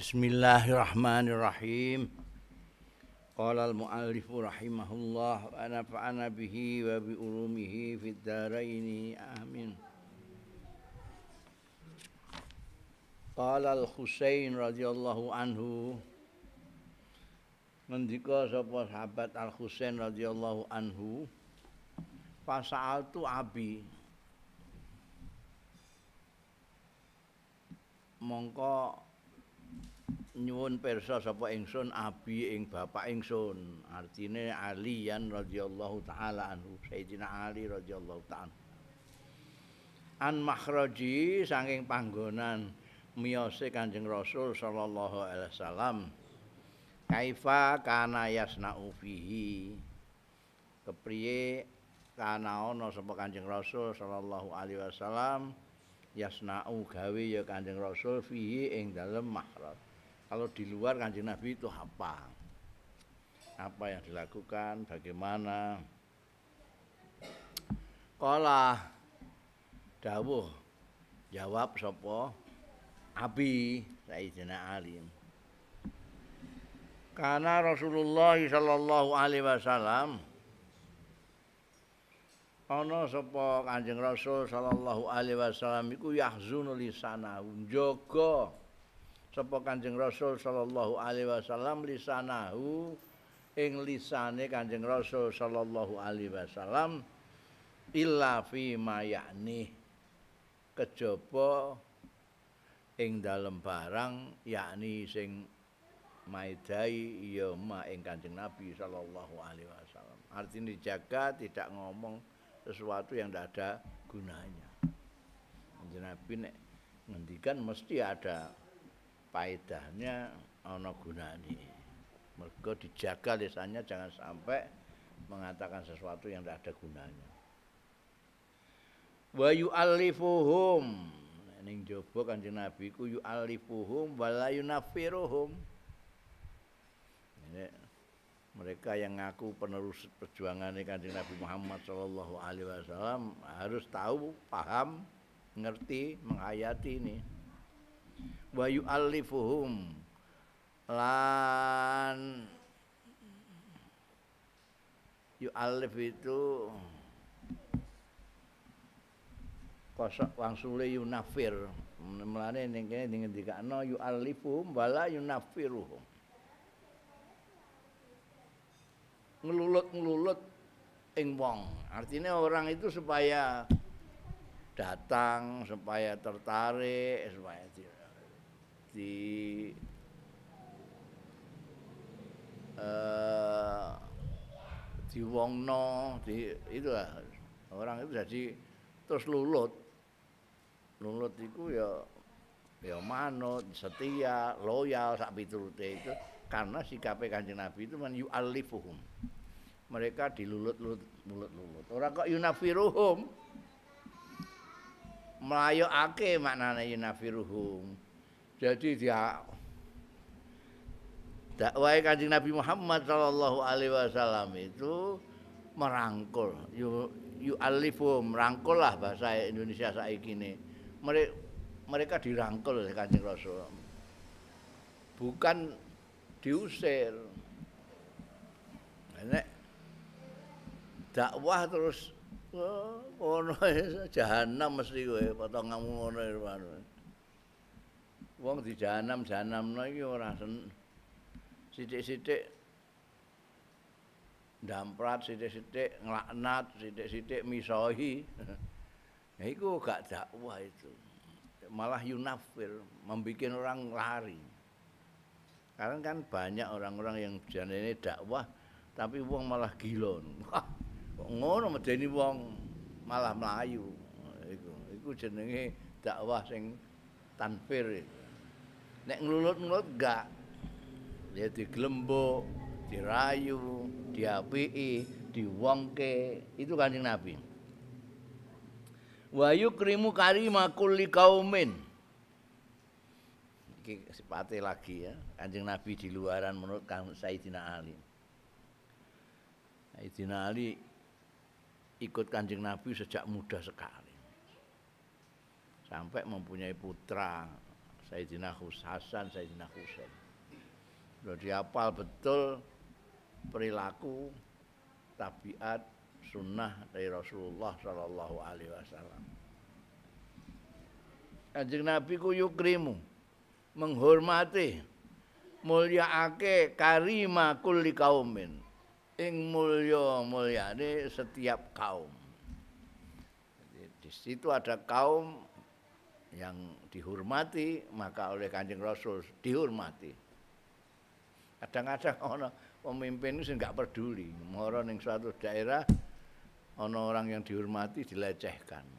Bismillahirrahmanirrahim. Qala al-muallif rahimahullah wa nafa'ana bihi wa bi ulumihi fid dharain. Amin. Qala al-Husain radhiyallahu anhu Mendika sapa sahabat al-Husain radhiyallahu anhu fasal tu abi mongko Nyun pirsa sapa ingsun abi ing bapak ingsun artine Ali an radhiyallahu taala anhu Sayyidina Ali radhiyallahu taala an makhraji saking panggonan miyose Kanjeng Rasul sallallahu alaihi wasallam kaifa kana yasna'u fihi kepriye kana ono sapa Kanjeng Rasul sallallahu alaihi wasallam yasna'u gawe ya Kanjeng Rasul fihi ing dalem makhraj Kalau di luar kanjeng Nabi itu apa? Apa yang dilakukan? Bagaimana? Kala dawuh jawab sapa? Abi Sayyidina Ali. Karena Rasulullah Shallallahu alaihi wasallam ana sapa Kanjeng Rasul Shallallahu alaihi wasallam iku yahzunu lisanahu, njaga sapa Kanjeng Rasul sallallahu alaihi wasallam lisanahu ing lisane Kanjeng Rasul sallallahu alaihi wasallam illa fi mayani kejaba ing dalem barang yakni sing maidai ya ma ing Kanjeng Nabi sallallahu alaihi wasallam artine jaga tidak ngomong sesuatu yang tidak ada gunanya Kanjeng Nabi nek ngendikan mesti ada paedahnya ana gunane. Mergo dijaga lisannya jangan sampai mengatakan sesuatu yang tidak ada gunanya. Wa yu'allifuhum ning jaba Kanjeng Nabi ku yu'allifuhum wa la yunafiruhum. Ini mereka yang ngaku penerus perjuangan Kanjeng Nabi Muhammad sallallahu alaihi wasallam harus tahu, paham, ngerti, menghayati ini wa yu'allifuhum lan yu'allif itu kosok wangsule yunafir mlane ning kene dingendikakno yu'allifuhum wala yunafiruhum ngelulut-ngelulut ing wong artinya orang itu supaya datang supaya tertarik supaya tidak di eh, di wongno di itu orang itu jadi terus lulut lulut itu ya ya manut setia loyal sak itu karena sikap kanjeng nabi itu men yu'allifuhum mereka dilulut lulut lulut orang kok yunafiruhum melayu ake maknanya yunafiruhum Jadi dia dakwah kanjeng Nabi Muhammad Shallallahu Alaihi Wasallam itu merangkul, you, you alifu merangkul lah bahasa Indonesia saat ini. Mereka mereka dirangkul oleh kanjeng Rasul, bukan diusir. Nek dakwah terus oh, ono ya, jahanam mesti potong potonganmu ngono irwan. Ya, wong di jahanam jahanamno lagi orang sen sithik-sithik damprat sidik sidik ngelaknat sidik sidik misohi. ya iku gak dakwah itu malah yunafir membuat orang lari karena kan banyak orang-orang yang ini dakwah tapi wong malah kilon. wah kok ngono medeni wong malah melayu iku iku jenenge dakwah sing tanfir itu nek ngelulut-ngelulut enggak ya di dirayu diapii diwongke itu kanjeng nabi wa yukrimu karima kulli kaumin iki lagi ya kanjeng nabi di luaran menurut kaum Sayyidina Ali Sayyidina Ali ikut kanjeng nabi sejak muda sekali sampai mempunyai putra Sayyidina Hasan, Sayyidina Husain. Lo dihafal betul perilaku tabiat sunnah dari Rasulullah Shallallahu Alaihi Wasallam. Kanjeng Nabi ku yukrimu menghormati mulyaake karima kulli kaumin ing mulio mulia ini setiap kaum. di situ ada kaum yang dihormati maka oleh Kanjeng Rasul dihormati. Kadang-kadang ono pemimpin itu nggak peduli, moron yang suatu daerah ono orang yang dihormati dilecehkan.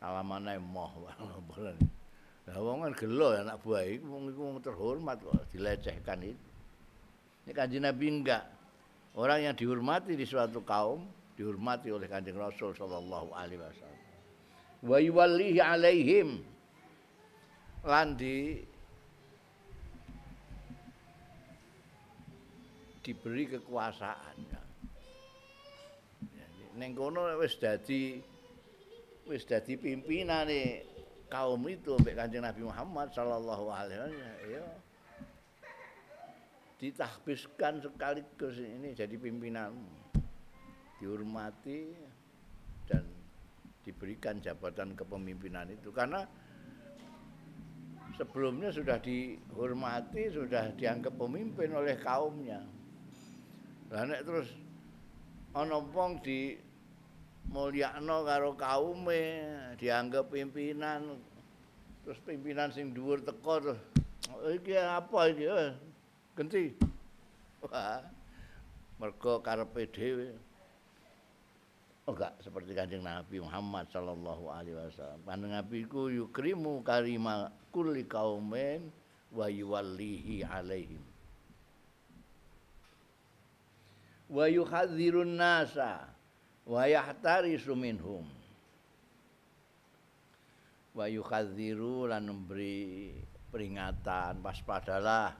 alamannya moh bolan. Lah wong kan gelo anak buah baik, wong iku terhormat kok dilecehkan itu. Ini Kanjeng Nabi enggak. Orang yang dihormati di suatu kaum dihormati oleh Kanjeng Rasul saw alaihi wasallam wa yuwallihi alaihim lan diberi kekuasaan neng kono wis dadi wis dadi pimpinane kaum itu mbek Kanjeng Nabi Muhammad sallallahu alaihi wasallam iya. ditahbiskan sekaligus ini jadi pimpinan, dihormati diberikan jabatan kepemimpinan itu karena sebelumnya sudah dihormati, sudah dianggap pemimpin oleh kaumnya. Lah nek terus ana wong di mulyakno karo kaume, dianggap pimpinan terus pimpinan sing dhuwur teko terus oh, iki apa iki? Oh, genti. Wah. Mergo karepe dhewe. Oh, enggak seperti kanjeng Nabi Muhammad sallallahu alaihi wasallam. Kanjeng Nabi ku yukrimu karima kulli kaumin wa yuwallihi alaihim. Wa yuhadzirun nasa wa yahtarisu minhum. Wa yuhadziru lan memberi peringatan waspadalah.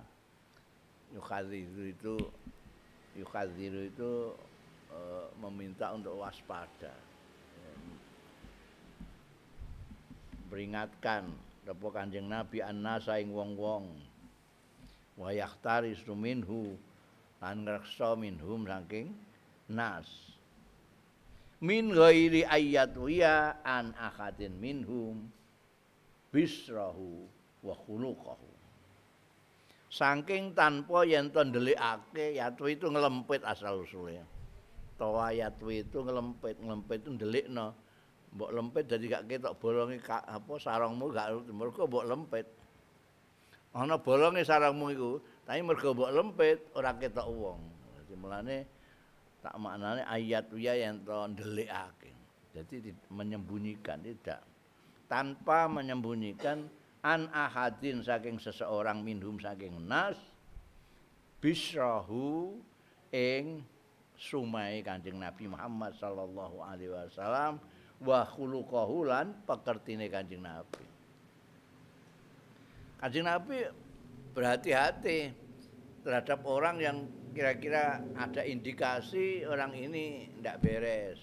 Yuhadziru itu yuhadziru itu Eh, meminta untuk waspada. Beringatkan ya. Depo Kanjeng Nabi anna ing wong-wong wa taris minhu lan ngerakso minhum saking nas min ghairi ayat wia an akhatin minhum bisrahu wa khuluqahu saking tanpa yen to ndelikake yatu itu ngelempit asal usulnya towayat itu ngelempit ngelempit itu delik no buk lempit jadi gak kita bolongi apa sarangmu gak mereka buk lempit ana bolongi sarangmu itu tapi mereka buk lempit orang kita uang jadi mulane tak maknane ayat wia yang to delik jadi menyembunyikan tidak tanpa menyembunyikan an ahadin saking seseorang minum saking nas bisrahu ing sumai Kanjeng Nabi Muhammad sallallahu alaihi wasallam wa khuluqahu lan pekertine Kanjeng Nabi. Kanjeng Nabi berhati-hati terhadap orang yang kira-kira ada indikasi orang ini tidak beres,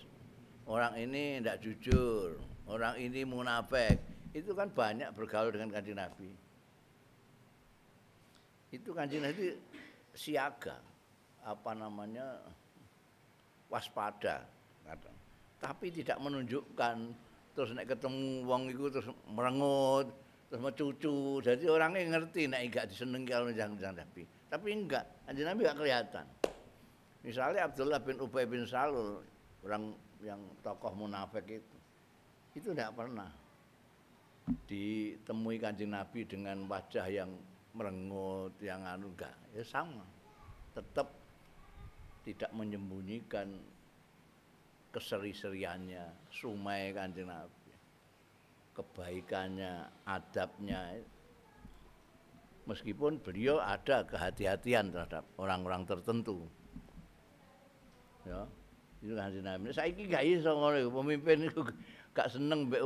orang ini tidak jujur, orang ini munafik. Itu kan banyak bergaul dengan Kanjeng Nabi. Itu Kanjeng Nabi siaga apa namanya waspada tapi tidak menunjukkan terus nek ketemu wong itu terus merengut terus mencucu jadi orangnya ngerti naik enggak disenengi kalau jangan tapi tapi enggak anjir nabi enggak kelihatan misalnya Abdullah bin Ubay bin Salul orang yang tokoh munafik itu itu tidak pernah ditemui kanjeng Nabi dengan wajah yang merengut yang anu enggak ya sama tetap tidak menyembunyikan keseri-seriannya, sumai kanjeng Nabi, kebaikannya, adabnya. Meskipun beliau ada kehati-hatian terhadap orang-orang tertentu. Ya, itu kanjeng Nabi. Nah, ini gak bisa pemimpin itu gak seneng mbek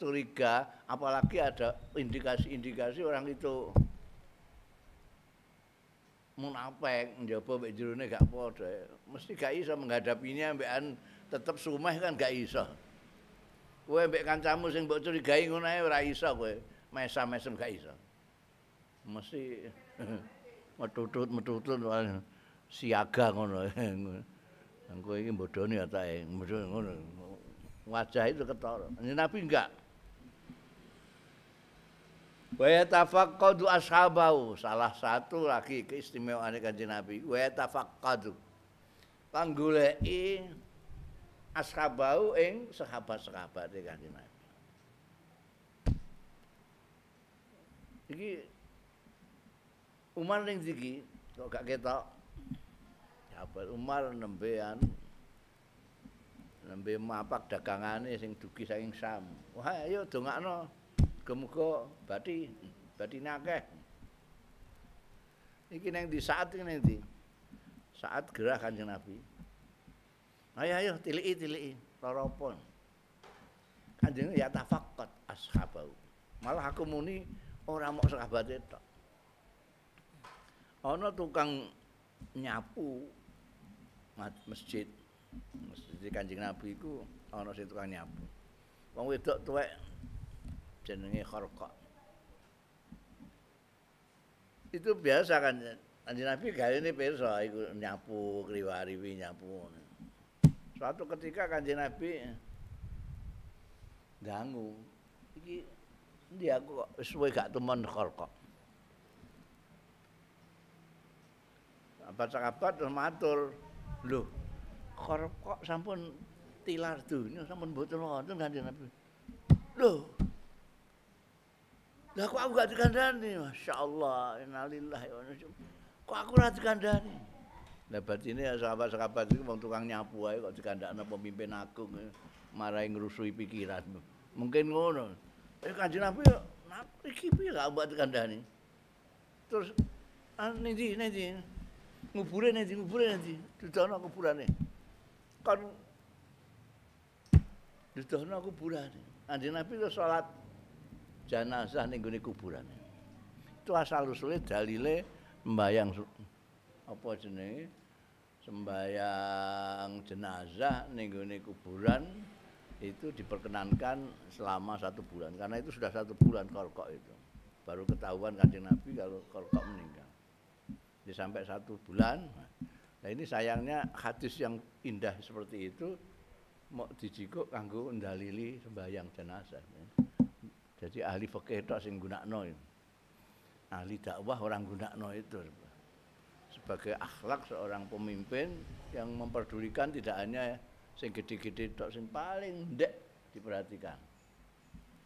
curiga, apalagi ada indikasi-indikasi orang itu munafik njaba mek jerone gak podo mesti gak iso menghadapinya ambekan tetep sumeh kan gak iso kowe mek kancamu sing mbok curigai ngono ae ora iso kowe mesam-mesem gak iso mesti metutut metutut siaga ngono ngko iki bodone ya ngono wajah itu ketara nabi enggak wa ashabau salah satu lagi keistimewaan kanjeng Nabi wa yatafaqqadu ashabau goleki ashabahu ing sahabat di e kanjeng Nabi iki Umar ning iki kok gak ketok sahabat ya, Umar nembean nembe mapak dagangane sing dugi saking Sam wah ayo dongakno muga badi, badi nake. akeh. Iki ning di saat ini ning di saat gerah Kanjeng Nabi. Ayo ayo tiliki tiliki lara apa. Kanjeng ya tafaqqat ashabau. Malah aku muni mau mok sahabate tok. ono tukang nyapu masjid. Masjid Kanjeng Nabi ku. ono sing tukang nyapu. Wong wedok tuwek jenenge kharqa itu biasa kan Kanjeng Nabi gawe ini pirsa iku nyapu wi nyapu suatu ketika kanji Nabi ganggu iki ndi aku kok wis gak temen kharqa sahabat-sahabat terus matur lho kharqa sampun tilar dunia sampun mboten wonten Kanjeng Nabi lho Lah kok aku gak dikandani? Masya Allah, innalillahi wa Kok aku gak dikandani? Lah berarti ini ya sahabat-sahabat itu mau tukang nyapu aja kok dikandani pemimpin agung. Eh, Marahin ngerusui pikiran. Mungkin ngono. Eh kanji nabi ya, nabi kipi gak buat dikandani. Terus, ah, nanti, nanti. Nguburin nanti, nguburin nanti. Dudah no kuburan Kan, dudah no kuburan. Nanti nabi itu sholat. jenazah ning gone kuburan. Itu asal usule dalile sembayang apa jenenge? Sembayang jenazah ning gone kuburan itu diperkenankan selama satu bulan karena itu sudah satu bulan kolkok itu baru ketahuan kancing nabi kalau kolkok meninggal jadi ya, sampai satu bulan nah ini sayangnya hadis yang indah seperti itu mau dijikuk kanggo ndalili sembahyang jenazah jadi ahli fikih asing sing gunakno. Ahli dakwah orang gunakno itu. Sebagai akhlak seorang pemimpin yang memperdulikan tidak hanya sing gede-gede tok sing paling ndek diperhatikan.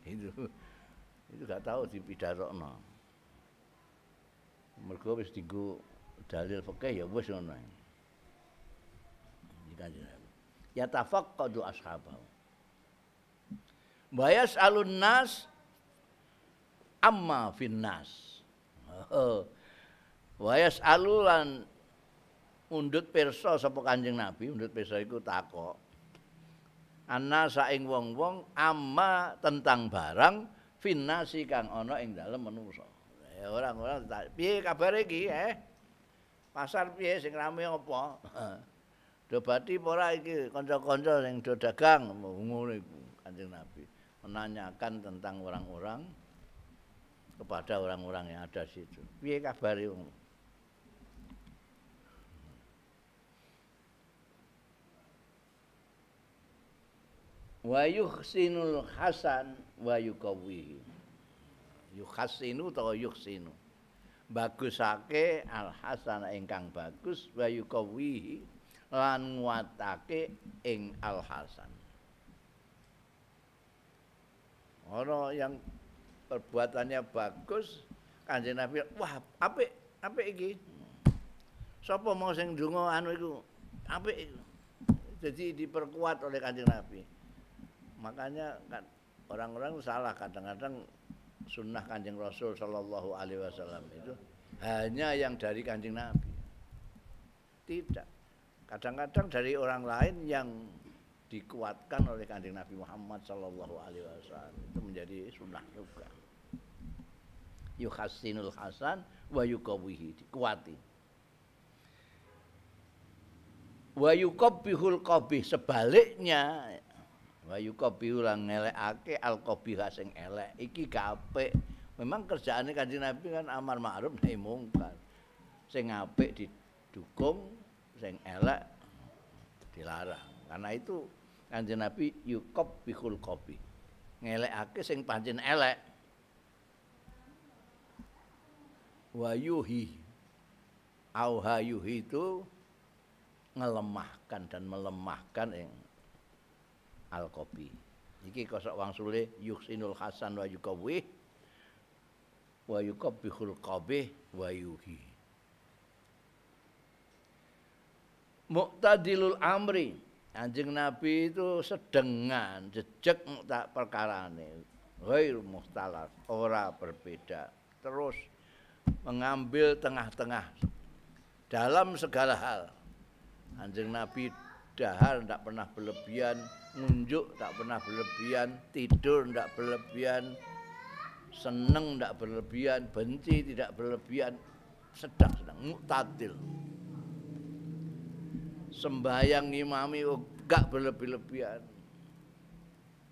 Itu itu gak tahu pidarokno. Mergo wis digo dalil fikih ya wis ngono. Kan ya tafaqqadu ashabahu. Bayas alun nas amma finnas wa yasalulan undut pirsa sapa kanjeng nabi undut pirsa iku takok ana saing wong-wong amma tentang barang finnasi kang ana ing dalem manusa eh, orang-orang piye kabar iki eh pasar piye sing rame apa dobati ora iki kanca-kanca sing do dagang ngono kanjeng nabi menanyakan tentang orang-orang kepada orang-orang yang ada situ. Piye kabar yang Wa yuhsinul hasan wa yukawihi Yuhsinu atau yuhsinu Bagusake al hasan ingkang bagus wa yukawihi Lan nguatake ing al hasan Orang yang perbuatannya bagus kanjeng Nabi wah apik apik iki sapa mau sing donga anu iku apik iku jadi diperkuat oleh kanjeng Nabi makanya kan orang-orang salah kadang-kadang sunnah kanjeng Rasul Shallallahu Alaihi Wasallam itu hanya yang dari kanjeng Nabi tidak kadang-kadang dari orang lain yang dikuatkan oleh kanjeng Nabi Muhammad Shallallahu Alaihi Wasallam itu menjadi sunnah juga Yukhasinul hasan wa yukawihi dikuati wa yukabihul qabih sebaliknya wa yukabihul lan ngelekake al qabih sing elek iki apik memang kerjaannya kanjeng Nabi kan amar ma'ruf nahi mungkar sing apik didukung sing elek dilarang karena itu kanjeng Nabi yukabihul qabih ngelekake sing pancen elek wayuhi auhayuhi itu ngelemahkan dan melemahkan yang alkopi. Iki kosok wangsule yuksinul hasan wa yukawih wa yukabbihul qabih wa yuhi. Muqtadilul amri. Anjing Nabi itu sedengan, jejek tak ini, Ghair muhtalaf, ora berbeda. Terus mengambil tengah-tengah dalam segala hal. Anjing Nabi dahar tidak pernah berlebihan, ngunjuk tidak pernah berlebihan, tidur tidak berlebihan, seneng tidak berlebihan, benci tidak berlebihan, sedang sedang muktadil. Sembahyang imami enggak oh, berlebih-lebihan.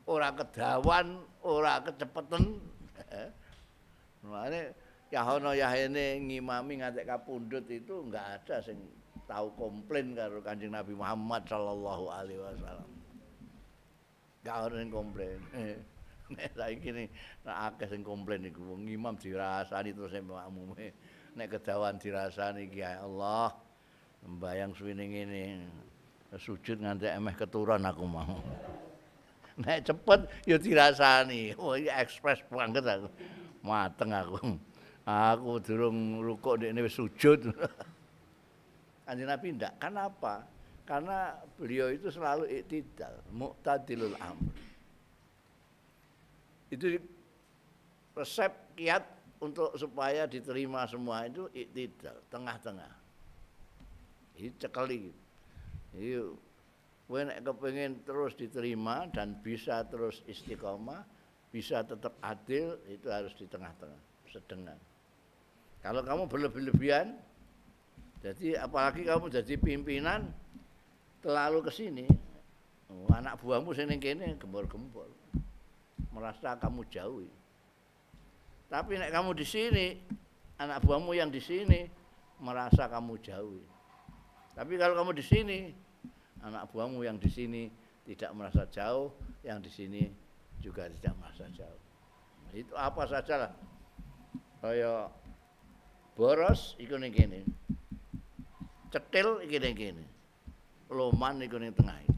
Ora kedawan, orang kecepatan. Mulane Yahono Yahene ngimami ka pundut itu enggak ada sing tahu komplain karo Kanjeng Nabi Muhammad sallallahu alaihi wasallam. Enggak ada sing komplain. Nek saiki ne nek akeh sing komplain iku wong imam dirasani terus makmume. Nek kedawan dirasani iki ya Allah. Mbayang suwene ngene. Sujud ngantek emeh keturun aku mau. Nek cepet ya dirasani. Oh, ekspres banget aku. Mateng aku. Aku durung rukuk di wis sujud. Kanjeng Nabi ndak. Kenapa? Karena beliau itu selalu iktidal, Muqtadilul amr. Itu resep kiat untuk supaya diterima semua itu iktidal, tengah-tengah. Ini cekali. Ini kowe nek kepengin terus diterima dan bisa terus istiqomah, bisa tetap adil itu harus di tengah-tengah, sedengan. Kalau kamu berlebih-lebihan, jadi apalagi kamu jadi pimpinan terlalu ke sini, oh, anak buahmu sini kene gembor-gembor, merasa kamu jauh. Tapi nek kamu di sini, anak buahmu yang di sini merasa kamu jauh. Tapi kalau kamu di sini, anak buahmu yang di sini tidak merasa jauh, yang di sini juga tidak merasa jauh. Itu apa sajalah. Kayak Boros iku ning kene. Cetil iki ning kene. Loman iku ning tengah iki.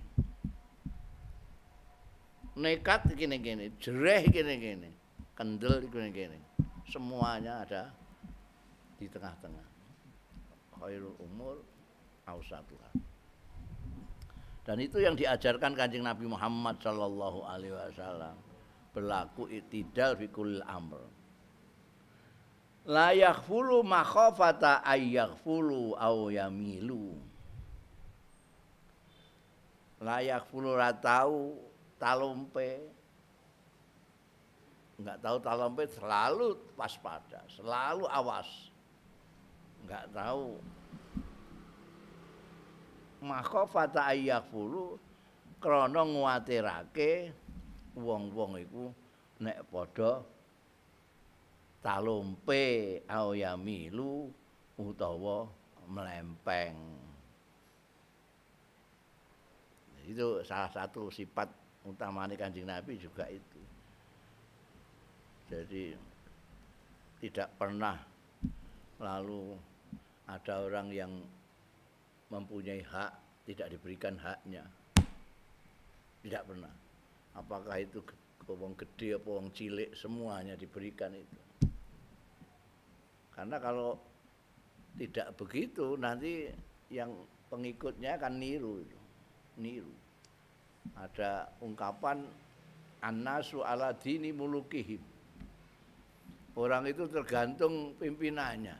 Nekat iki ning kene, jereh iki ning kene, kendel iku ning kene. Semuanya ada di tengah-tengah. Khairul umur ausatuha. Dan itu yang diajarkan Kanjeng Nabi Muhammad sallallahu alaihi wasallam. Berlaku itidal fi amr la yaghfulu makhafata ayyaghfulu au yamilu la yaghfulu ra tau talompe nggak tahu talompe selalu waspada selalu awas nggak tahu makhafata ayyaghfulu krana nguwatirake wong-wong iku nek padha talumpe au yamilu utawa melempeng. Itu salah satu sifat utamanya Kanjeng Nabi juga itu. Jadi tidak pernah lalu ada orang yang mempunyai hak tidak diberikan haknya. Tidak pernah. Apakah itu wong gede apa wong cilik semuanya diberikan itu. Karena kalau tidak begitu nanti yang pengikutnya akan niru itu. Niru. Ada ungkapan annasu ala dini mulukihim. Orang itu tergantung pimpinannya.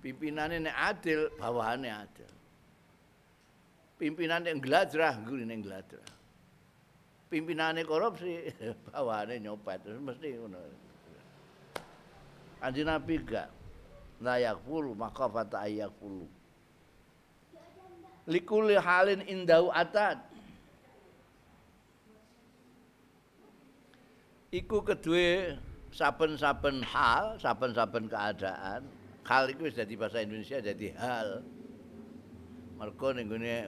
Pimpinannya ini adil, bawahannya adil. Pimpinannya yang geladrah, gurine yang geladrah. Pimpinannya korupsi, bawahannya nyopet, mesti ngono. Andi Nabi gak layak pulu maka fata ayak pulu. Likuli halin indau atad. Iku kedua saben-saben hal, saben-saben keadaan. Hal itu sudah di bahasa Indonesia jadi hal. Mereka nih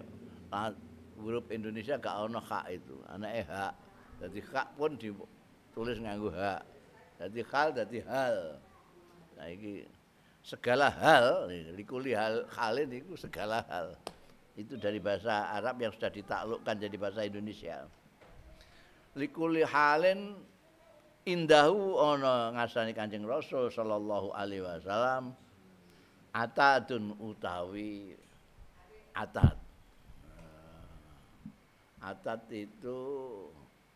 ah, huruf Indonesia gak ada hak itu, eh hak. Jadi hak pun ditulis nganggu hak. Jadi hal, jadi hal. Nah ini segala hal, likuli hal hal itu segala hal. Itu dari bahasa Arab yang sudah ditaklukkan jadi bahasa Indonesia. Likuli halin indahu ono ngasani Kanjeng Rasul sallallahu alaihi wasallam atadun utawi atad. Nah, atad itu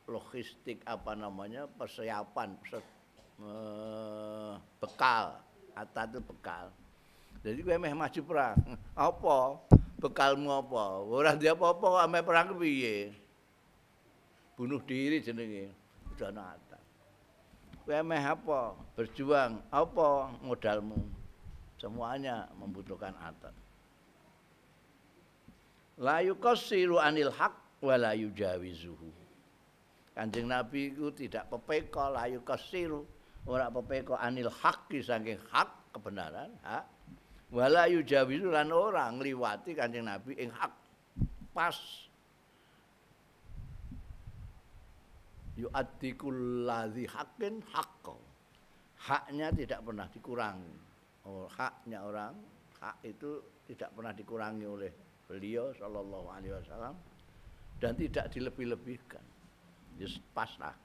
logistik apa namanya persiapan Eh, bekal. atau itu bekal. Jadi gue meh maju perang. Apa? Bekalmu apa? orang dia apa-apa ame perang piye? Bunuh diri jenenge. Udah nata gue apa? Berjuang apa modalmu? Semuanya membutuhkan atas layu kosiru anil hak walayu jawizuhu Kanjeng Nabi itu tidak pepeko layu kosiru ora pepeko anil haqqi saking hak kebenaran hak wala yujawizu lan ora ngliwati kanjeng Nabi ing hak pas yu atikul ladzi haqqin haqqo haknya tidak pernah dikurangi oh, haknya orang hak itu tidak pernah dikurangi oleh beliau sallallahu alaihi wasallam dan tidak dilebih-lebihkan. pas lah.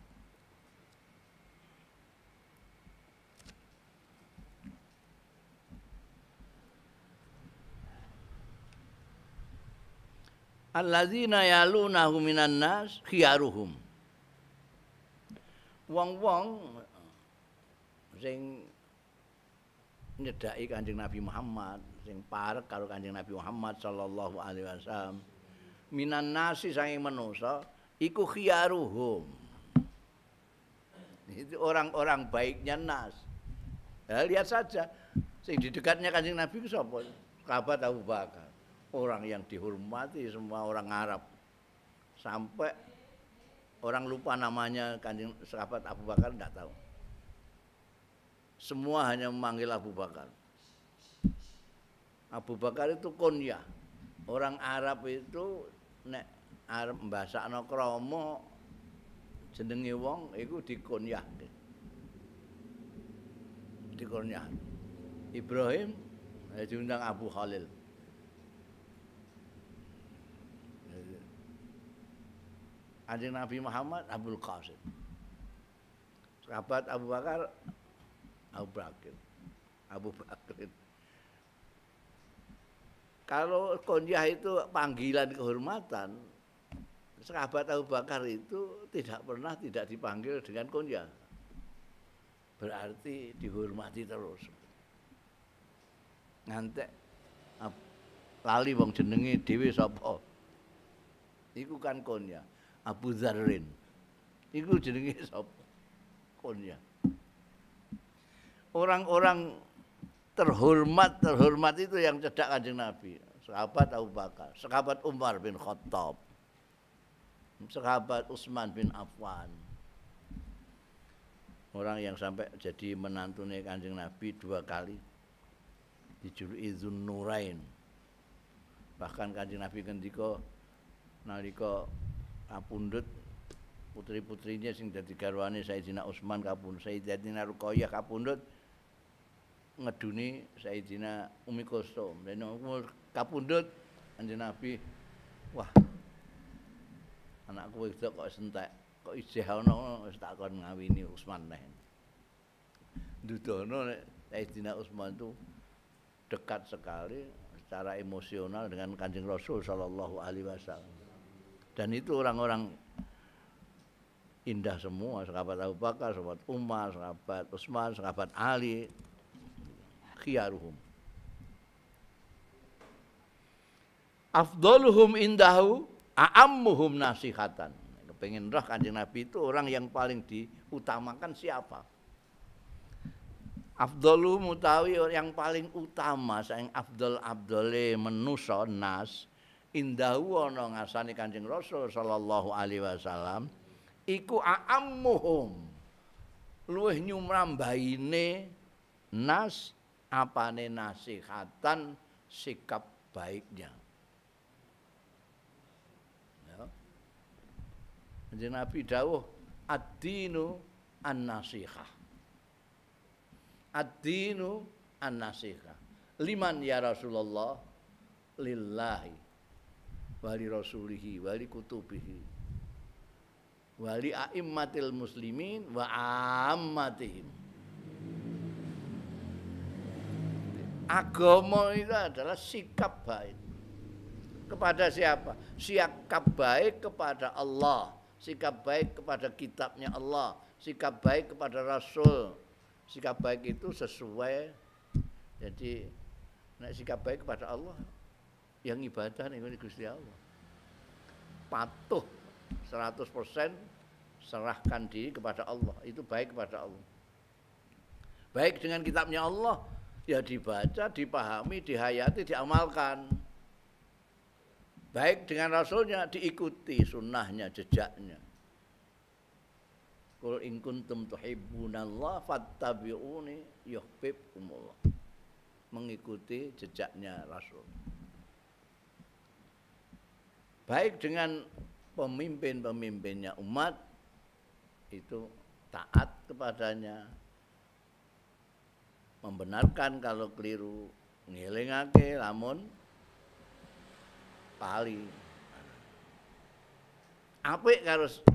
alladzina yalunahu minan nas khiyaruhum wong-wong sing nyedaki Kanjeng Nabi Muhammad sing parek karo Kanjeng Nabi Muhammad sallallahu alaihi wasallam minan nasi sange manusa iku khiyaruhum itu orang-orang baiknya nas ya, lihat saja sing di dekatnya Kanjeng Nabi ku sapa sahabat Abu Bakar orang yang dihormati semua orang Arab. Sampai orang lupa namanya kanjeng sahabat Abu Bakar enggak tahu. Semua hanya memanggil Abu Bakar. Abu Bakar itu kunyah. Orang Arab itu nek Arab bahasa nokromo jenenge wong itu dikunyah Dikunyah. Ibrahim eh, diundang Abu Khalil. Anjing Nabi Muhammad Abdul Qasim. Sahabat Abu Bakar Abu Bakar. Abu Bakar. Kalau konjah itu panggilan kehormatan, sahabat Abu Bakar itu tidak pernah tidak dipanggil dengan konjah. Berarti dihormati terus. Nanti lali wong jenenge dhewe sapa. Iku kan konjah. Abu Zarrin. Iku jenenge sapa? Konya. Orang-orang terhormat terhormat itu yang cedak kanjeng Nabi. Sahabat Abu Bakar, sahabat Umar bin Khattab, sahabat Utsman bin Affan. Orang yang sampai jadi menantunya kanjeng Nabi dua kali dijuluki Zunnurain. Bahkan kanjeng Nabi ngendika nalika kapundut putri putrinya sing dadi garwane Sayyidina Utsman kapundhut, Sayyidina Ruqayyah Kapundut ngeduni Sayyidina Umi Kulsum. Dene Kapundut anjen Nabi wah anakku itu kok sentek kok ijeh ana wis takon ngawini Utsman neh. Dudono Sayyidina Utsman itu dekat sekali secara emosional dengan Kanjeng Rasul sallallahu alaihi wasallam dan itu orang-orang indah semua sahabat Abu Bakar sahabat Umar sahabat Utsman sahabat Ali khiyaruhum Afdoluhum indahu aammuhum nasihatan Kepengen roh kanjeng Nabi itu orang yang paling diutamakan siapa Afdoluhum utawi yang paling utama sayang Abdul Abdole menuso nas indahu ana ngasane Kanjeng Rasul sallallahu alaihi wasallam iku aammuhum luwih nyumrambaine nas apane nasihatan sikap baiknya ya. Jadi Nabi dawuh ad-dinu an-nasihah. Ad-dinu an-nasihah. Liman ya Rasulullah? Lillahi wali rasulihi wali kutubihi wali aimmatil muslimin wa ammatihim agama itu adalah sikap baik kepada siapa sikap baik kepada Allah sikap baik kepada kitabnya Allah sikap baik kepada rasul sikap baik itu sesuai jadi nah, sikap baik kepada Allah yang ibadah ini Gusti Allah. Patuh 100% serahkan diri kepada Allah. Itu baik kepada Allah. Baik dengan kitabnya Allah, ya dibaca, dipahami, dihayati, diamalkan. Baik dengan Rasulnya, diikuti sunnahnya, jejaknya. Kul in kuntum tuhibbunallah fattabi'uni yuhibbukumullah. Mengikuti jejaknya Rasul baik dengan pemimpin-pemimpinnya umat itu taat kepadanya membenarkan kalau keliru ngelingake lamun pali apik harus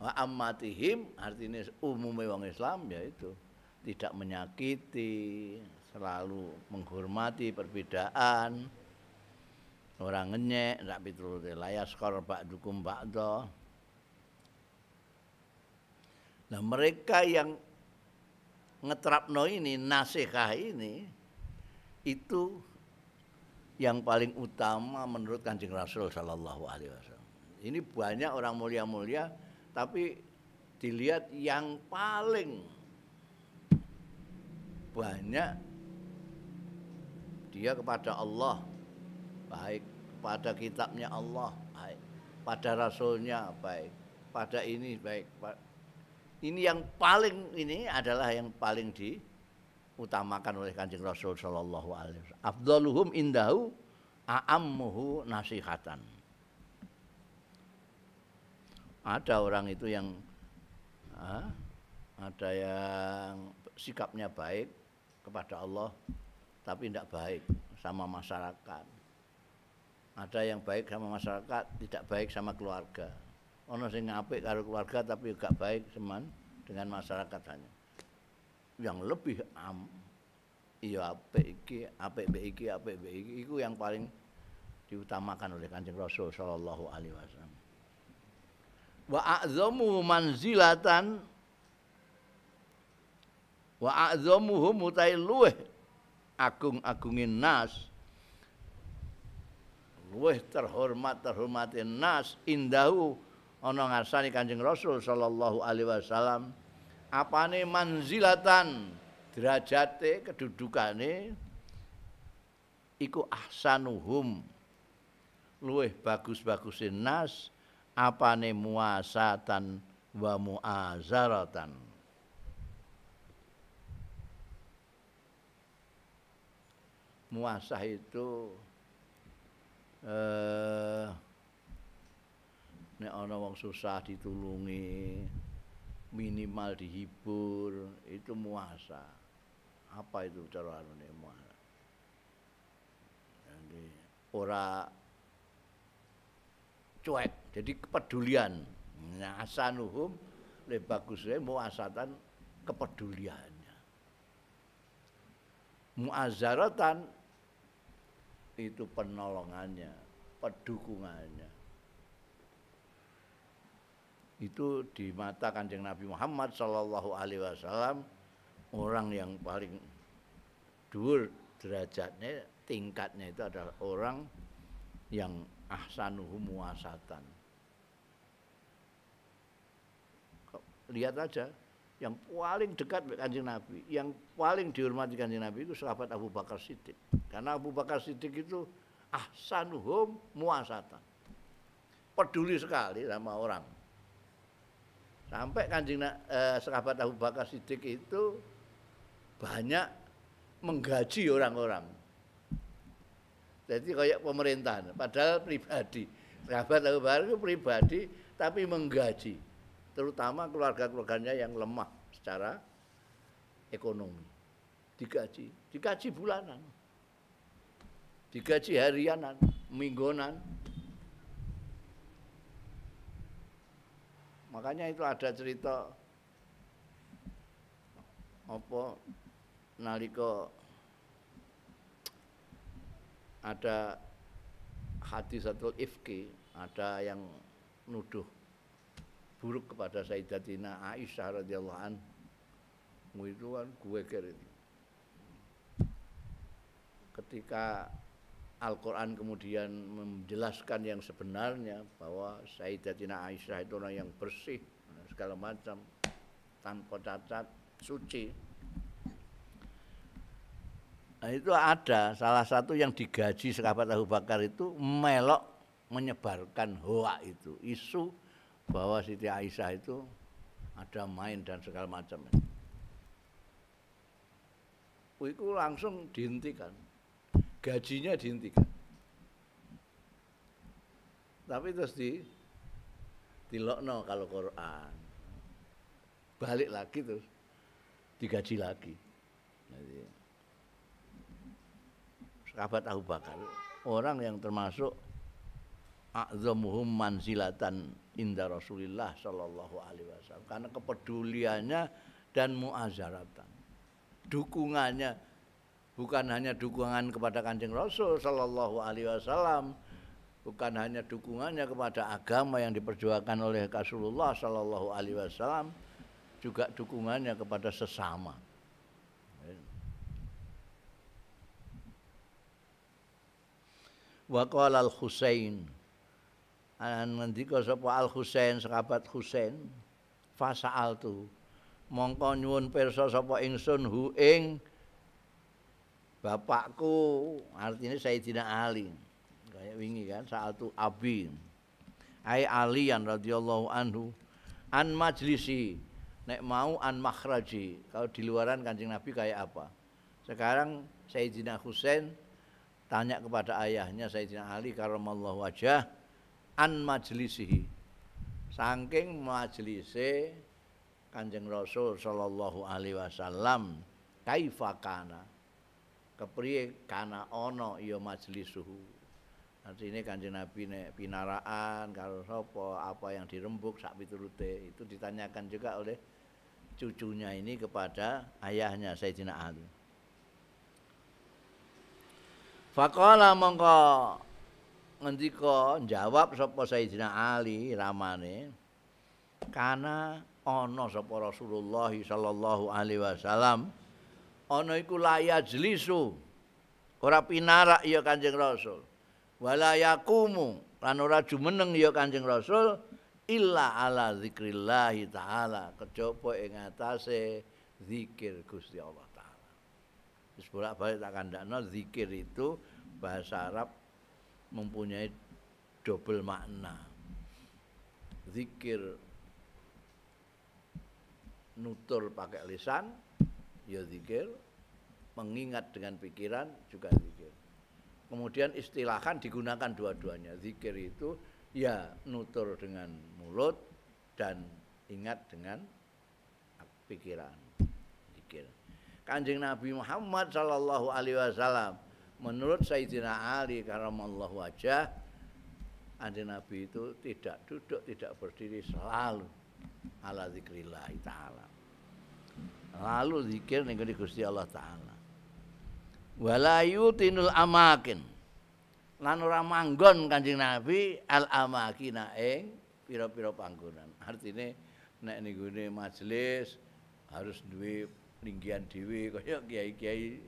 wa ammatihim artinya umumnya wong Islam ya itu tidak menyakiti selalu menghormati perbedaan orang ngenyek ndak piturute pak dukung dukum do. nah mereka yang ngetrapno ini nasihah ini itu yang paling utama menurut Kanjeng Rasul sallallahu alaihi wasallam. Ini banyak orang mulia-mulia tapi dilihat yang paling banyak dia kepada Allah baik pada kitabnya Allah baik pada rasulnya baik pada ini baik ini yang paling ini adalah yang paling diutamakan oleh kanjeng Rasul Shallallahu Alaihi Wasallam. Abdulluhum indahu aammuhu nasihatan. Ada orang itu yang ah, ada yang sikapnya baik kepada Allah tapi tidak baik sama masyarakat ada yang baik sama masyarakat tidak baik sama keluarga ono sing ngapik karo keluarga tapi juga baik cuman dengan masyarakat hanya yang lebih am iya apik iki apik mbek iki apik mbek iki iku yang paling diutamakan oleh Kanjeng Rasul sallallahu alaihi wasallam wa a'zamu manzilatan wa a'zamuhum mutai agung-agungin nas luwih terhormat terhormati nas indahu ana ngarsani Kanjeng Rasul sallallahu alaihi wasallam nih manzilatan derajate kedudukane iku ahsanuhum luwih bagus-bagusin nas apa nih muasatan wa muazaratan muasah itu eh nek ana wong susah ditulungi, minimal dihibur, itu muasa. Apa itu cara anune muasa? Jadi ora cuek, jadi kepedulian. Nah, asanuhum bagusnya muasatan kepeduliannya. Muazaratan itu penolongannya, pendukungannya. Itu di mata kanjeng Nabi Muhammad Shallallahu Alaihi Wasallam orang yang paling dur derajatnya, tingkatnya itu adalah orang yang ahsanuhu muasatan. Lihat aja, yang paling dekat kanjeng Nabi, yang paling dihormati kanjeng Nabi itu sahabat Abu Bakar Siddiq. Karena Abu Bakar Siddiq itu ahsanuhum muasatan. Peduli sekali sama orang. Sampai kanjeng eh, sahabat Abu Bakar Siddiq itu banyak menggaji orang-orang. Jadi kayak pemerintahan, padahal pribadi. Sahabat Abu Bakar itu pribadi tapi menggaji, terutama keluarga-keluarganya yang lemah secara ekonomi. Digaji, digaji bulanan digaji harianan, minggonan Makanya itu ada cerita apa nalika ada hadis satu ifki, ada yang nuduh buruk kepada Sayyidatina Aisyah radhiyallahu an itu kan gue ketika Al-Quran kemudian menjelaskan yang sebenarnya bahwa Sayyidatina Aisyah itu orang yang bersih segala macam tanpa cacat suci nah, itu ada salah satu yang digaji sekabat Abu Bakar itu melok menyebarkan hoa itu isu bahwa Siti Aisyah itu ada main dan segala macam itu langsung dihentikan gajinya dihentikan. Tapi terus di dilokno kalau Quran. Balik lagi terus digaji lagi. Sahabat Abu Bakar, orang yang termasuk azzamuhum manzilatan inda Rasulillah sallallahu alaihi wasallam karena kepeduliannya dan muazaratan dukungannya bukan hanya dukungan kepada Kanjeng Rasul sallallahu alaihi wasallam, bukan hanya dukungannya kepada agama yang diperjuangkan oleh Rasulullah sallallahu alaihi wasallam, juga dukungannya kepada sesama. Wa qala al-Husain an ngendika sapa al-Husain sahabat Husain fasa'al tu mongko nyuwun pirsa sapa ingsun hu ing bapakku artinya Sayyidina Ali kayak wingi kan satu abi ai yang radhiyallahu anhu an majlisi nek mau an makhraji kalau di luaran kancing nabi kayak apa sekarang Sayyidina Husain tanya kepada ayahnya Sayyidina Ali karamallahu wajah an majlisihi saking majlise Kanjeng Rasul sallallahu alaihi wasallam kaifa kana kepriye kana ana iya suhu nanti ini kanjeng Nabi nek pinaraan kalau sopo apa yang dirembuk sak piturute itu ditanyakan juga oleh cucunya ini kepada ayahnya Sayyidina Ali Fakola mongko ngendika jawab sapa Sayyidina Ali ramane karena ana sapa Rasulullah sallallahu alaihi wasallam ana iku layajlisu ora pinarak ya Kanjeng Rasul walayakumu lan ora jumeneng ya Kanjeng Rasul illa ala zikrillah taala kecopo ing atase zikir Gusti Allah taala wis bolak-balik tak kandakno zikir itu bahasa Arab mempunyai double makna zikir nutur pakai lisan ya zikir, mengingat dengan pikiran juga zikir. Kemudian istilahkan digunakan dua-duanya. Zikir itu ya nutur dengan mulut dan ingat dengan pikiran. Zikir. Kanjeng Nabi Muhammad Shallallahu Alaihi Wasallam menurut Sayyidina Ali karamallahu wajah Kanjeng Nabi itu tidak duduk, tidak berdiri selalu ala zikrillah ta'ala. lalu zikir ning gusti Gusti Allah taala tinul amakin lan ora manggon kanjeng nabi al amakina ing pira-pira panggonan artine nek ning gone majelis harus duwe ninggian dhewe kaya kiai-kiai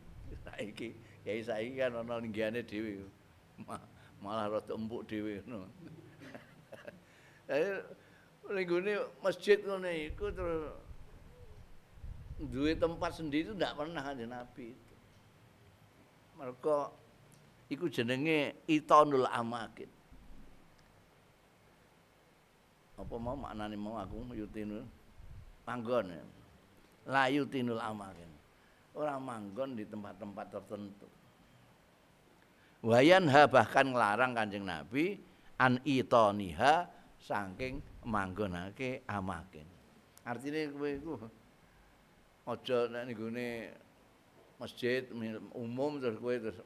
saiki kiai saiki kan ana ninggiane dhewe malah rada empuk dhewe ngono ning gone masjid ngene iku terus duwe tempat sendiri itu ndak pernah kanjeng Nabi itu. Mereka iku jenenge itonul amakin. Apa mau maknane mau aku yutinul? panggon ya. Layu amakin. Orang manggon di tempat-tempat tertentu. Wayan ha bahkan ngelarang kanjeng Nabi an itoniha saking manggonake amakin. Artinya kue kue aja nek nggone masjid umum terus kowe terus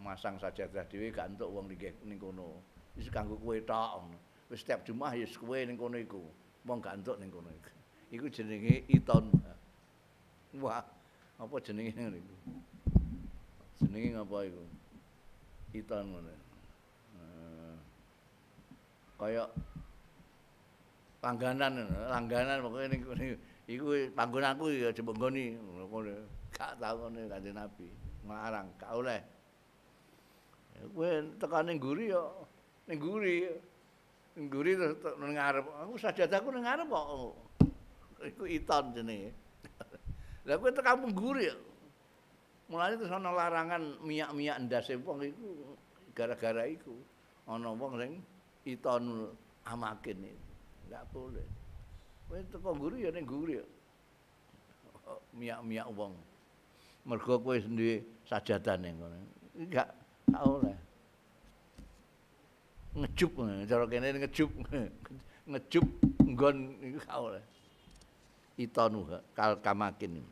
masang sajadah dhewe gak entuk wong ning kono. Wis kanggo kowe tok. Wis setiap Jum'ah ya kowe ning kono iku. Wong gak entuk ning kono iku. Iku jenenge iton. Wah, apa jenenge ngene iku? Jenenge ngapa iku? Iton ngene. Eh, Kayak langganan, langganan pokoknya ini, ini, ini. Iku panggon aku ya dipenggoni ngono. Kak tau ngene Kanjeng Nabi. Marang gak oleh. Kuwi tekane ngguri ya. Ning ngguri. Ning ngguri terus ning ngarep. Aku sajadahku ning ngarep kok. Iku iton jenenge. Lah kuwi tekan ngguri ya. Mulane terus ana larangan miak-miak ndase wong iku gara-gara iku. Ana wong sing iton amakin itu. Enggak boleh. Kowe teko guru ya ning guru ya. Miak-miak wong. Mergo kowe duwe sajadane ngono. Enggak, enggak oleh. Ngejup cara kene ngejup. ngejup nggon iku gak oleh. Itanu kal kamakin.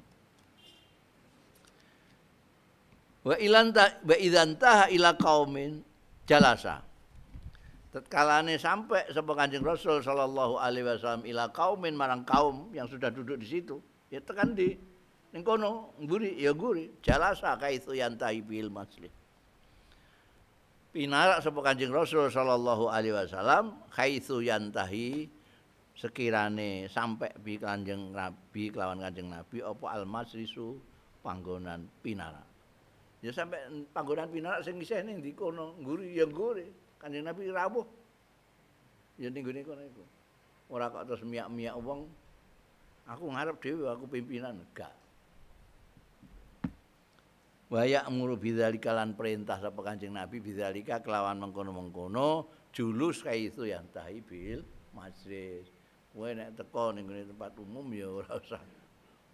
Wa ilanta wa idanta ila qaumin jalasa ini sampai sebuah Kanjeng Rasul sallallahu alaihi wasallam ila kaumin marang kaum yang sudah duduk di situ, ya tekan di Ini kono nguri ya guri jalasa yang yantahi bil masjid. Pinarak sebuah Kanjeng Rasul sallallahu alaihi wasallam yang yantahi sekirane sampai bi Kanjeng Nabi kelawan Kanjeng Nabi apa al masrisu panggonan pinara. Ya sampai panggonan pinarak sing isih ning ndi kono, ngguri ya ngguri. Kanjeng Nabi rawuh. Ya ning gone kono iku. Ora kok terus miak-miak wong. Aku ngarep dhewe aku pimpinan gak. Wa ya'muru bidzalika lan perintah sapa Kanjeng Nabi bidzalika kelawan mengkono-mengkono julus kaya itu yang tahibil masjid. Kowe nek teko ning tempat umum ya ora usah.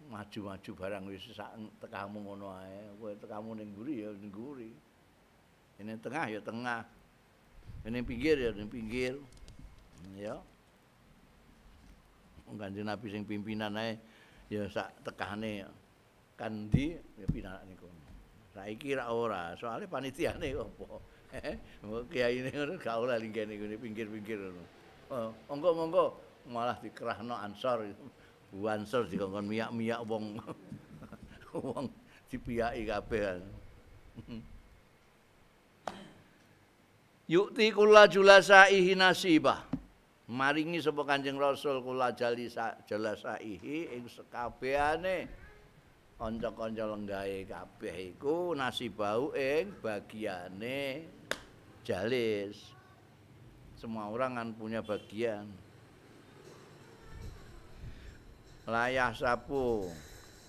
maju-maju barang wis sak tekamu ngono ae, kowe tekamu ning nguri ya ning nguri. Ini tengah ya tengah. Ini pinggir ya ning pinggir. Ya. Wong Kanjeng Nabi sing pimpinan ae ya sak tekane kandi ya pinak niku. Saiki ra ora, soalnya panitiane opo. Heh, kiai ini ngono gak ora linggene pinggir-pinggir ngono. Oh, eh, monggo-monggo malah dikerahno ansor wanser dikongkon miak-miak wong wong di dipiyai kabeh yukti kula julasa ihi nasibah maringi sapa kanjeng rasul kula jalisa julasa ihi ing sekabehane kanca-kanca lenggahe kabeh iku nasibau ing bagiane jalis semua orang kan punya bagian layah sapu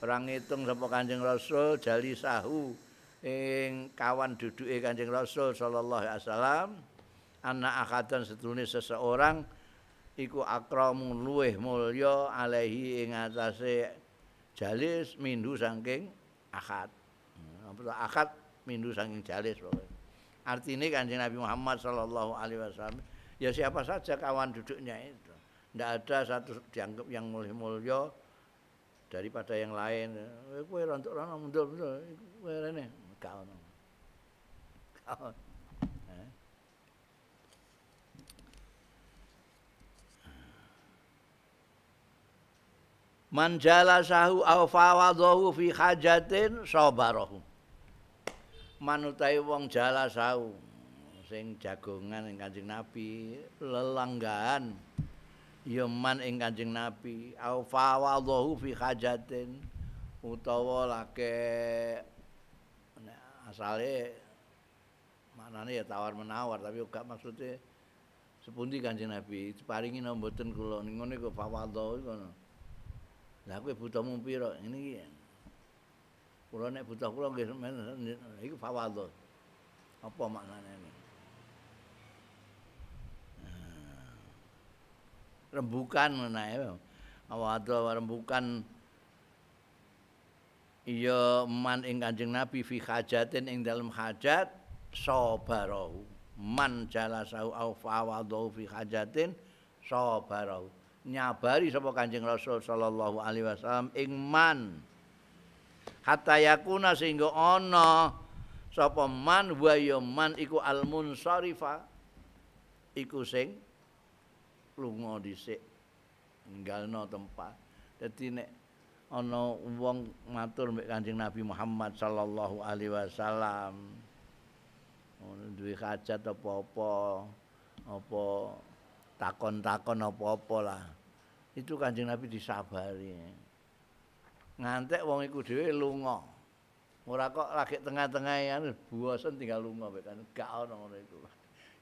ora ngitung sapa Kanjeng Rasul jali sahu ing kawan duduke Kanjeng Rasul sallallahu alaihi wasallam anak akatan setune seseorang iku akramu luweh mulya alaihi ing atase jalis mindu saking akad apa mindu saking jalis pokoknya. Artinya kanjeng Nabi Muhammad sallallahu Alaihi Wasallam ya siapa saja kawan duduknya itu. Tidak ada satu dianggap yang mulia-mulia daripada yang lain. Eh, kowe rontok rono mundul-mundul, kowe rene gak ono. Gak ono. Man aw fawadahu fi hajatin sabarahu. Manutai wong jala sahu, sing jagongan ing Kanjeng Nabi lelanggan. ya man ing Kanjeng Nabi au fa wallahu fi hajatin utawa lake asale manane ya tawar-menawar tapi gak maksude sepundi Kanjeng Nabi diparingi no mboten kula ning ngene kok fa wallahu ngono lha kowe butuhmu pira ngene iki kula nek butuh kula nggih men iku fa apa maknane rembukan menae wadah rembukan ya man ing kanjeng nabi fi hajatin ing dalem hajat sabarau man jalasau au fawadau fi hajatin sabarau nyabari sapa kanjeng rasul sallallahu alaihi wasallam ing man hatta yakuna sehingga ana sapa man wa man iku al munsharifa iku sing lunga dhisik ninggalno tempat dadi nek ana wong matur mek Kanjeng Nabi Muhammad sallallahu alaihi wasallam ono duwe hajat apa-apa apa takon-takon apa-apa lah itu Kanjeng Nabi disabari ngantek wong iku dhewe lungo. ora kok lagi tengah-tengah ya tinggal lungo. mek kan gak ono ngono iku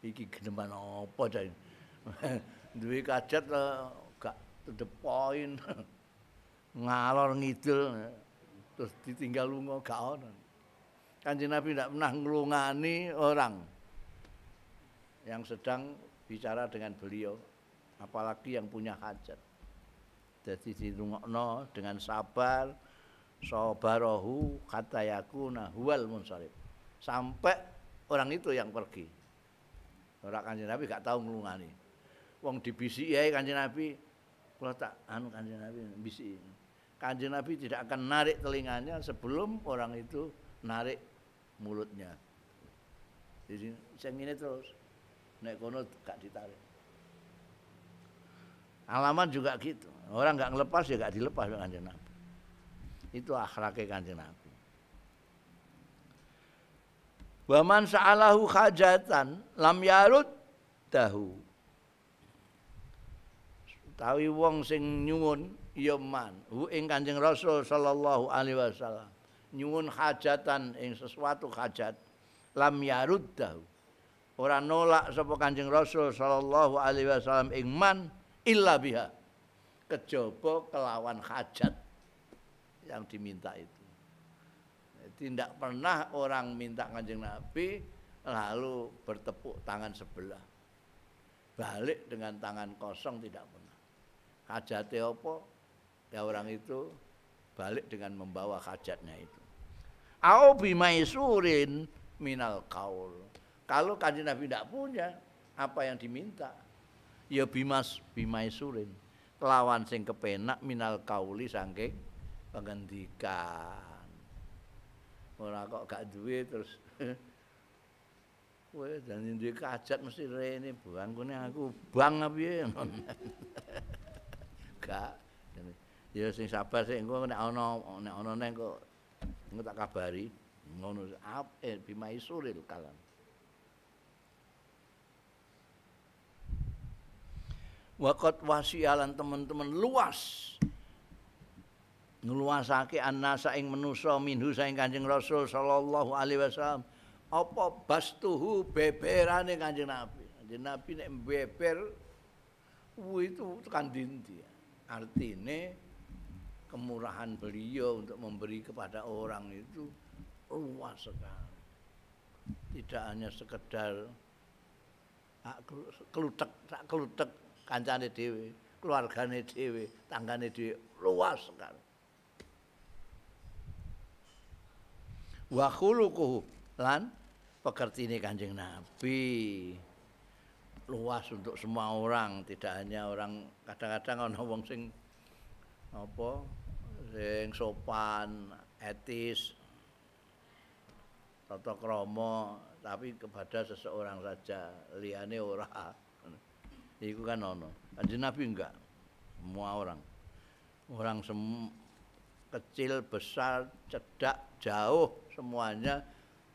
iki geneman apa jane duwe lah eh, gak to the point. Ngalor ngidul terus ditinggal lunga gak ono. Kanjeng Nabi tidak pernah ngelungani orang yang sedang bicara dengan beliau, apalagi yang punya hajat. Jadi dirungokno dengan sabar, sobarohu kata yakuna huwal munsarif. Sampai orang itu yang pergi. Orang kanjeng Nabi gak tahu ngelungani wong dibisiki ya Kanjeng Nabi kula tak anu Kanjeng Nabi bisiki. Kanjeng Nabi tidak akan narik telinganya sebelum orang itu narik mulutnya. Jadi saya ini terus. Nek kono gak ditarik. Alamat juga gitu. Orang gak ngelepas ya gak dilepas dengan kanjeng Nabi. Itu akhlaknya kanjeng Nabi. Waman sa'alahu hajatan lam yarud tahu. Tawi wong sing nyuwun ya man hu ing Kanjeng Rasul sallallahu alaihi wasallam nyuwun hajatan ing sesuatu hajat lam yaruddahu ora nolak sapa Kanjeng Rasul sallallahu alaihi wasallam ing man illa biha kejaba kelawan hajat yang diminta itu tidak pernah orang minta Kanjeng Nabi lalu bertepuk tangan sebelah balik dengan tangan kosong tidak pernah hajatnya apa ya orang itu balik dengan membawa hajatnya itu au bimaisurin minal kaul kalau kanji nabi tidak punya apa yang diminta ya bimas bimaisurin lawan sing kepenak minal kauli sangking pengendikan Orang kok gak duit terus Wah dan ini kajat mesti rene buangkune aku bang apa ya? gak. Ya sing sabar sik engko nek ana nek ana neng kok engko tak kabari. Ngono ap eh bimai suril kalam. wakot wasialan teman-teman luas ngluwasake annasa ing manusa minhu saing Kanjeng Rasul sallallahu alaihi wasallam apa bastuhu beberane Kanjeng Nabi Kanjeng Nabi nek beber itu tekan dindi Artinya kemurahan beliau untuk memberi kepada orang itu luas sekali. Tidak hanya sekedar kelutek, tak kelutek kancane dewi keluargane dewi tanggane dhewe luas sekali. Wa khuluquhu lan pekertine Kanjeng Nabi luas untuk semua orang, tidak hanya orang kadang-kadang ana wong sing apa sing sopan, etis, tata krama tapi kepada seseorang saja, liyane ora. Iku kan ono. Kanjeng Nabi enggak semua orang. Orang sem kecil, besar, cedak, jauh semuanya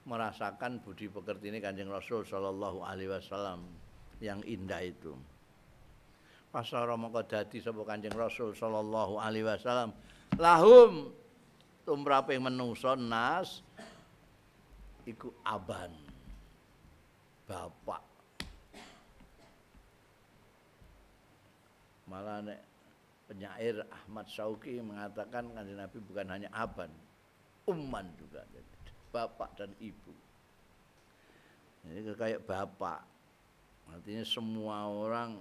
merasakan budi pekerti ini Kanjeng Rasul sallallahu alaihi wasallam yang indah itu. Pasal Romo dadi sebuah Kanjeng Rasul sallallahu alaihi wasallam lahum yang menungso nas iku aban bapak malah nek penyair Ahmad Sauki mengatakan kanjeng Nabi bukan hanya aban umman juga bapak dan ibu Ini kayak bapak Artinya semua orang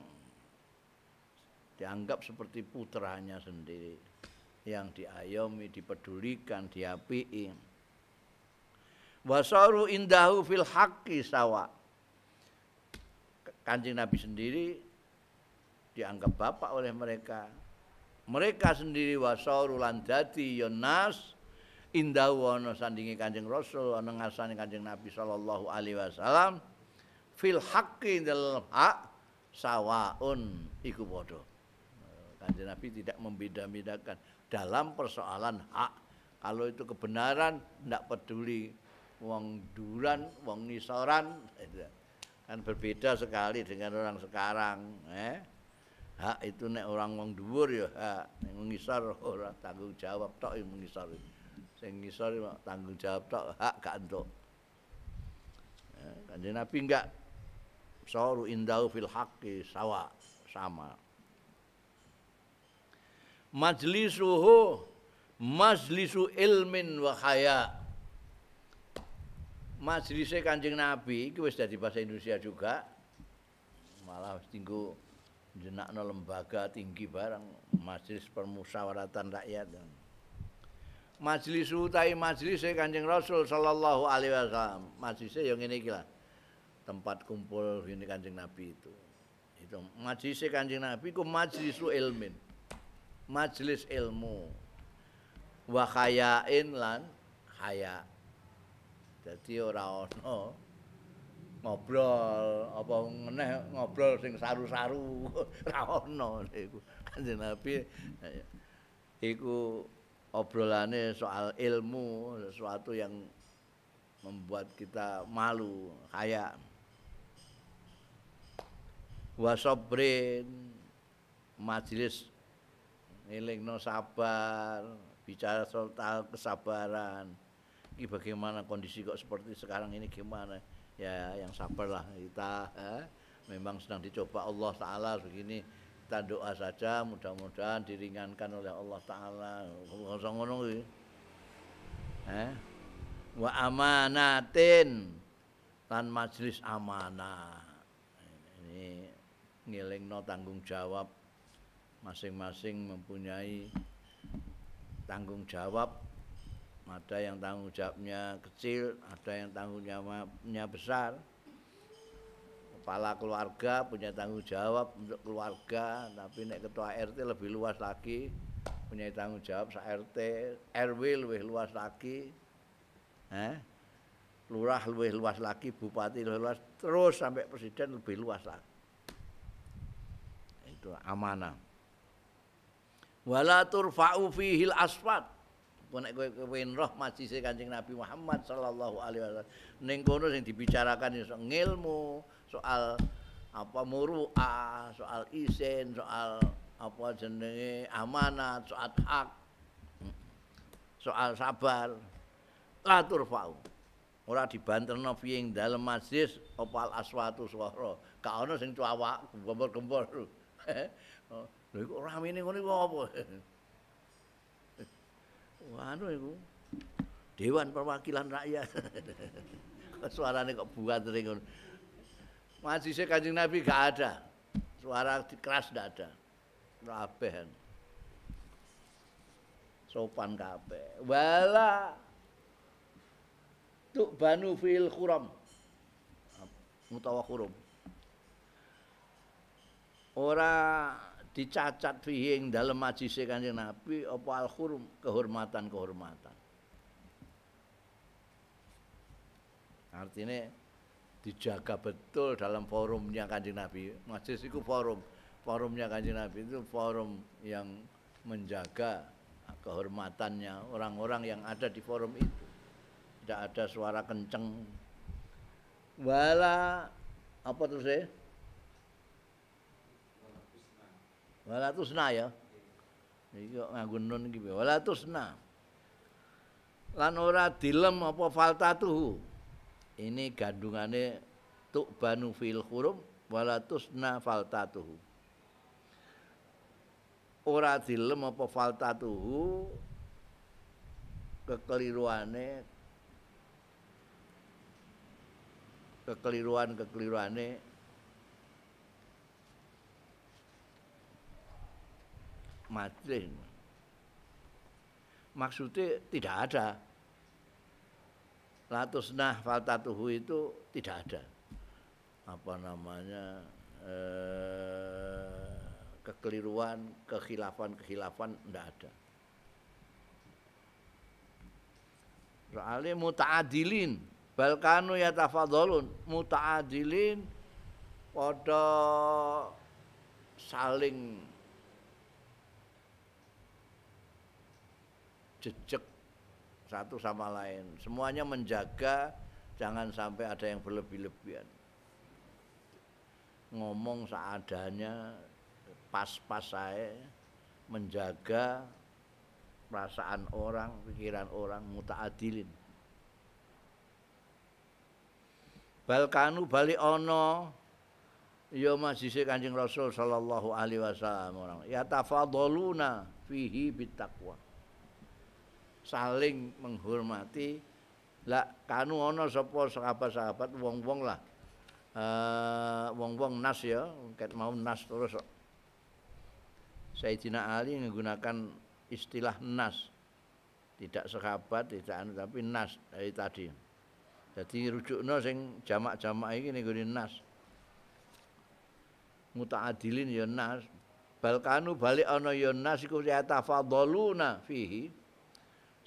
dianggap seperti putranya sendiri yang diayomi, dipedulikan, diapii. Wasaru indahu fil haqqi sawa. Kanjeng Nabi sendiri dianggap bapak oleh mereka. Mereka sendiri wasaru lan dadi yonas ya indahu ana sandingi Kanjeng Rasul ana ngasani Kanjeng Nabi sallallahu alaihi wasallam fil haqqi dalam hak sawaun iku padha. Kanjeng Nabi tidak membeda-bedakan dalam persoalan hak. Kalau itu kebenaran tidak peduli wong duran, wong nisoran kan berbeda sekali dengan orang sekarang, eh. Hak itu nek orang wong dhuwur ya hak, nek ngisor ora tanggung jawab tok ya ngisor. Sing ngisor ya tanggung jawab tok hak gak entuk. Eh, Kanjeng Nabi enggak soru indau fil haqqi sawa sama majlisuhu majlisu ilmin wa khaya majlisnya kanjeng nabi itu wis dari bahasa Indonesia juga malah wis jenak no lembaga tinggi barang majlis Permusawaratan rakyat majlis utai majlis kanjeng Rasul sallallahu alaihi wasallam majlis yang ini kira tempat kumpul ini kancing Nabi itu. Itu majlis kancing Nabi ku majlis ilmin. majlis ilmu. Wa khayain lan khaya. Jadi ora ono ngobrol apa meneh ngobrol sing saru-saru ora ono niku. Kanjeng Nabi iku obrolannya soal ilmu sesuatu yang membuat kita malu kayak wasobrin majelis elingno sabar bicara soal kesabaran ini bagaimana kondisi kok seperti sekarang ini gimana ya yang sabarlah kita eh, memang sedang dicoba Allah Ta'ala begini kita doa saja mudah-mudahan diringankan oleh Allah Ta'ala eh? wa amanatin dan majelis amanah ini ngelingno tanggung jawab masing-masing mempunyai tanggung jawab ada yang tanggung jawabnya kecil ada yang tanggung jawabnya besar kepala keluarga punya tanggung jawab untuk keluarga tapi naik ketua RT lebih luas lagi punya tanggung jawab sa RT RW lebih luas lagi eh? lurah lebih luas lagi bupati lebih luas terus sampai presiden lebih luas lagi itu amanah wala turfa'u fihil asfat kowe nek kowe kepengin roh majlise Kanjeng Nabi Muhammad sallallahu alaihi wasallam ning kono sing dibicarakan ya soal ngilmu soal apa muruah soal isin soal apa jenenge amanat soal hak soal sabar la turfa'u ora dibanterno piye ing dalem majlis opal aswatu swara ka ono sing cuawak gembor-gembor Oh, Lha iku ramene ngene kok apa? Wah, oh, iku. Dewan Perwakilan Rakyat. Kok suarane kok buat ring ngono. Majise Kanjeng Nabi gak ada. Suara keras gak ada. Rabehan Sopan kabeh. Wala. Tuk Banu fil Quram. Mutawa Quram. ora dicacat fiing dalam majlis jenabi Kanjeng Nabi apa al kehormatan-kehormatan. Artinya dijaga betul dalam forumnya Kanjeng Nabi. Majlis itu forum, forumnya Kanjeng Nabi itu forum yang menjaga kehormatannya orang-orang yang ada di forum itu. Tidak ada suara kenceng. Wala apa tuh sih ya? Wala tusna ya. Iki kok nganggo nun iki wala tusna. Lan ora dilem apa faltatuhu. Ini gandungane tuh fil hurum wala tusna faltatuhu. Ora dilem apa faltatuhu kekeliruane kekeliruan-kekeliruane Matrin. Maksudnya tidak ada. Latusnah faltatuhu itu tidak ada. Apa namanya? Eh, kekeliruan, kekhilafan-kekhilafan tidak ada. Soalnya muta'adilin Balkanu tafadolun Muta'adilin Pada Saling jejak satu sama lain. Semuanya menjaga jangan sampai ada yang berlebih-lebihan. Ngomong seadanya, pas-pas saya, menjaga perasaan orang, pikiran orang, mutaadilin. Balkanu bali ono ya si Kanjeng Rasul sallallahu alaihi wasallam orang. Ya tafadhaluna fihi bitakwa saling menghormati lah kanu ana sapa sahabat-sahabat wong-wong lah eh, wong-wong nas ya ket mau nas terus saya Sayyidina Ali menggunakan istilah nas tidak sahabat tidak anu tapi nas dari tadi jadi rujukno sing jamak-jamak iki ning nas muta adilin ya nas balkanu balik ana ya nas iku yatafadhaluna fihi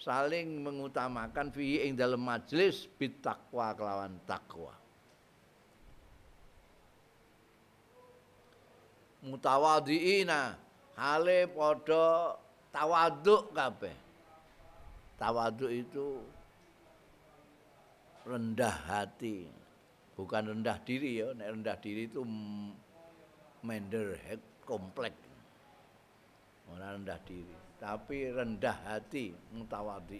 saling mengutamakan fi ing dalam majelis bitakwa kelawan takwa. Mutawadiina hale podo tawaduk kape. Tawaduk itu rendah hati, bukan rendah diri ya. Nek rendah diri itu mender kompleks rendah diri, tapi rendah hati, mutawadi.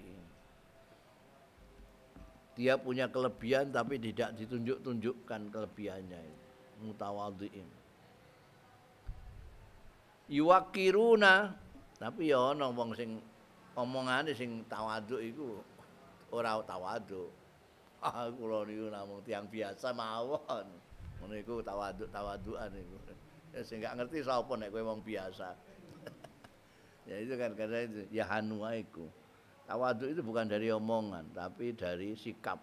Dia punya kelebihan tapi tidak ditunjuk-tunjukkan kelebihannya. Mutawadiin. Yuwakiruna, tapi ya ono wong sing omongane sing tawadhu iku ora tawadhu. Ah kula niku namung tiyang biasa mawon. Ngono iku tawadhu-tawadhuan iku. Ya sing gak ngerti sapa nek kowe wong biasa ya itu kan kata itu ya hanuaiku Tawadu itu bukan dari omongan tapi dari sikap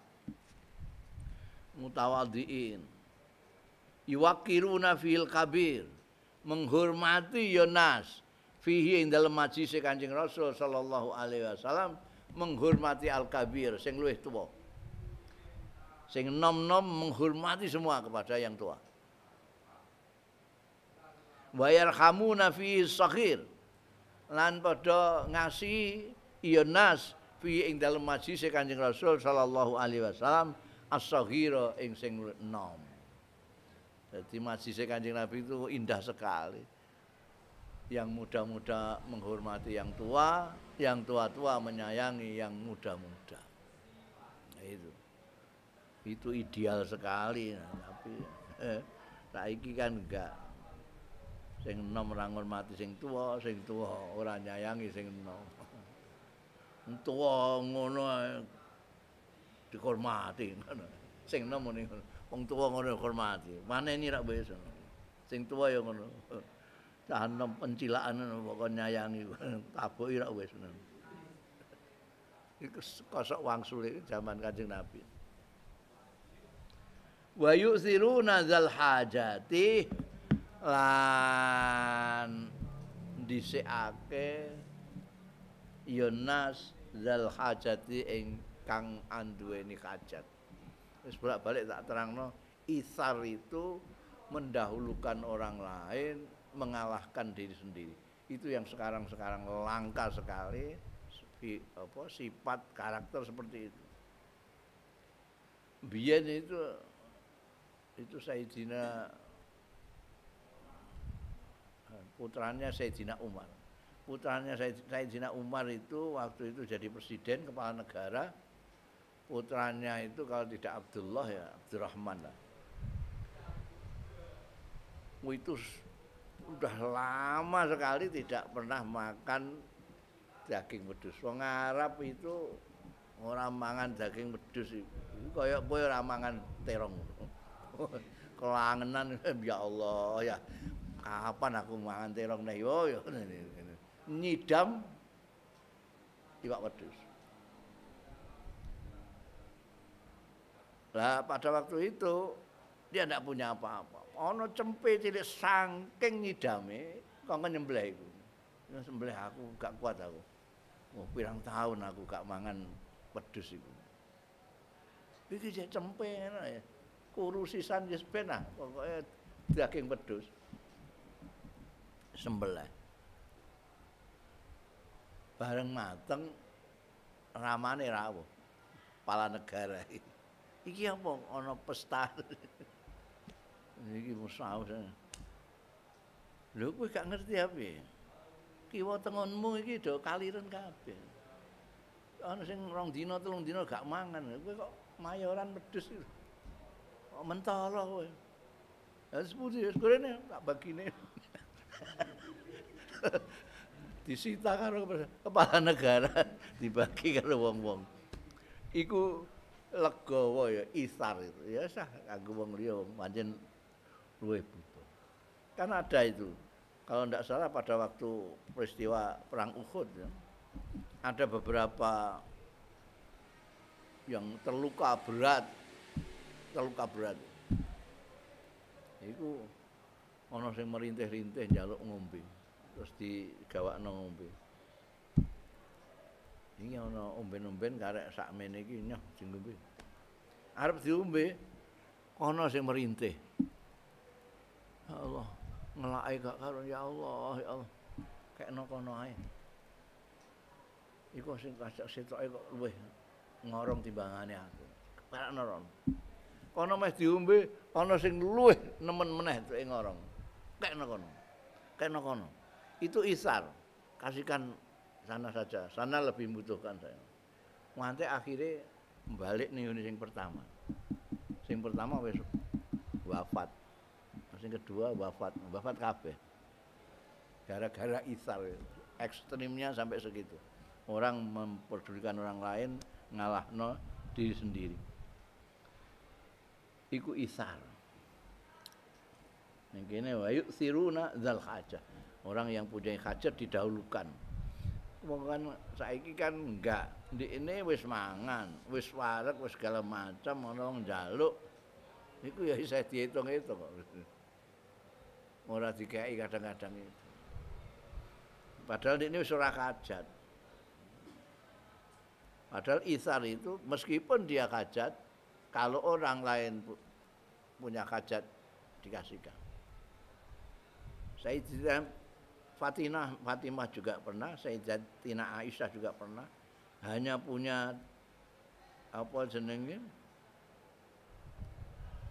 mutawadiin iwakiruna fil kabir menghormati yonas fihi ing dalam majlis kancing Rasul Shallallahu alaihi wasallam menghormati al kabir sing luwih tua sing nom-nom menghormati semua kepada yang tua bayar kamu fihi saghir lan padha ngasi ionas nas fi ing dalem majlis e Kanjeng Rasul sallallahu alaihi wasallam as-saghira ing sing enom. Jadi majlis e Kanjeng Nabi itu indah sekali. Yang muda-muda menghormati yang tua, yang tua-tua menyayangi yang muda-muda. Nah, itu. Itu ideal sekali, nah, tapi eh, saiki kan enggak. sing nom ora ngurmati sing tuwa, sing tuwa ora nyayangi sing nom. Sing tuwa ngono dihormati ngono. Sing enom muni wong tuwa ngono dihormati. Maneni ra biasa. Sing tuwa ya ngono. Cah enom pencilakan pokoke nyayangi, taboki ra wis ngono. Iku kosok wangsule zaman Kanjeng Nabi. Wa yuziruna zal hajati lan dhisikake ya nas zal hajati ingkang anduweni hajat wis bolak-balik tak terangno isar itu mendahulukan orang lain mengalahkan diri sendiri itu yang sekarang-sekarang langka sekali apa sifat karakter seperti itu biyen itu itu Sayyidina putranya Sayyidina Umar. Putranya Sayyidina Umar itu waktu itu jadi presiden kepala negara. Putranya itu kalau tidak Abdullah ya Abdurrahman lah. Itu sudah lama sekali tidak pernah makan daging pedus. Wong Arab itu orang mangan daging pedus itu kayak boy ramangan mangan terong. Kelangenan ya Allah ya kapan aku mangan terong newo oh, ya nyidam iwak wedus lah pada waktu itu dia tidak punya apa-apa ono cempe cilik sangking nyidame kok nyembelih iku nyembelih aku gak kuat aku oh, pirang tahun aku gak mangan pedus iku iki cempe ya kurusisan sisan pokoknya daging pedus sembelah. Bareng mateng ramane rawuh. pala negara iki apa ana pesta. Iki musaus. Lho kowe gak ngerti apa ya? Kiwa tengonmu iki do kaliren kabeh. Ana sing rong dina telung dina gak mangan. Kowe kok mayoran pedes iki. Kok mentolo kowe. Ya sepuluh ya, sekurangnya tak bagi ini. disita karo kepala negara dibagi karo wong-wong. Iku legowo ya isar itu ya sah kanggo wong liya pancen luwe butuh. Kan ada itu. Kalau tidak salah pada waktu peristiwa perang Uhud ya, ada beberapa yang terluka berat terluka berat itu ono sing merintih-rintih njaluk ngombe terus digawakno ngombe. Iki ana omben-omben karek sakmene iki nyah diombe. Arep diombe kono sing merintih. Ya Allah, ngelake gak ya Allah, ya Allah. Kekno kono ae. Iku sing kajak setoke kok ngorong timbangane aku. Karakno ron. Kono mes diombe kono sing luweh nemen meneh e ngorong. Kekno kono. Kekno kono itu isar kasihkan sana saja sana lebih membutuhkan saya nanti akhirnya balik nih yang pertama yang pertama besok wafat yang kedua wafat wafat kafe. gara-gara isar ekstrimnya sampai segitu orang memperdulikan orang lain ngalah no diri sendiri iku isar yang kene wa yuk siruna zal hajah Orang yang punya hajat didahulukan. saya kan saiki kan enggak. Di ini wis mangan, wis warak, wis segala macam orang jaluk. Iku ya saya dihitung itu kok. Ora dikai kadang-kadang itu. Padahal di ini wis ora Padahal isar itu meskipun dia hajat, kalau orang lain punya hajat dikasihkan. Saya tidak Fatimah, Fatimah juga pernah, Sayyidatina Aisyah juga pernah hanya punya apa jenenge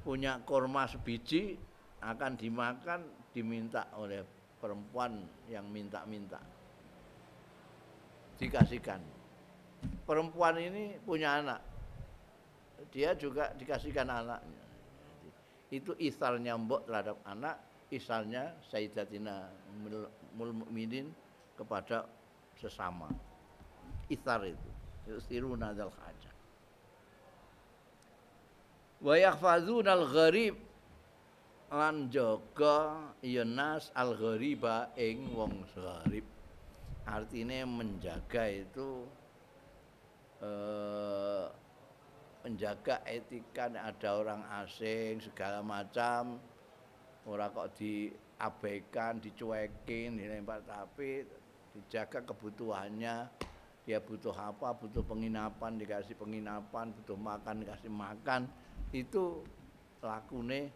punya kurma sebiji akan dimakan diminta oleh perempuan yang minta-minta dikasihkan perempuan ini punya anak dia juga dikasihkan anaknya itu istalnya mbok terhadap anak istalnya Sayyidatina ummul mukminin kepada sesama. Ithar itu. Yusiruna dzal hajah. Wa yahfazuna al-gharib lan jaga yenas ya al-ghariba ing wong gharib. Artinya menjaga itu eh, menjaga etika ada orang asing segala macam ora kok di diabaikan, dicuekin, dilempar tapi dijaga kebutuhannya. Dia butuh apa, butuh penginapan dikasih penginapan, butuh makan dikasih makan. Itu lakune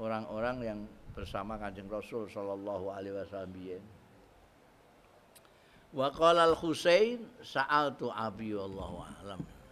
orang-orang yang bersama Kanjeng Rasul sallallahu alaihi wasallam. Wa qala al-Husain sa'altu abi wallahu a'lam.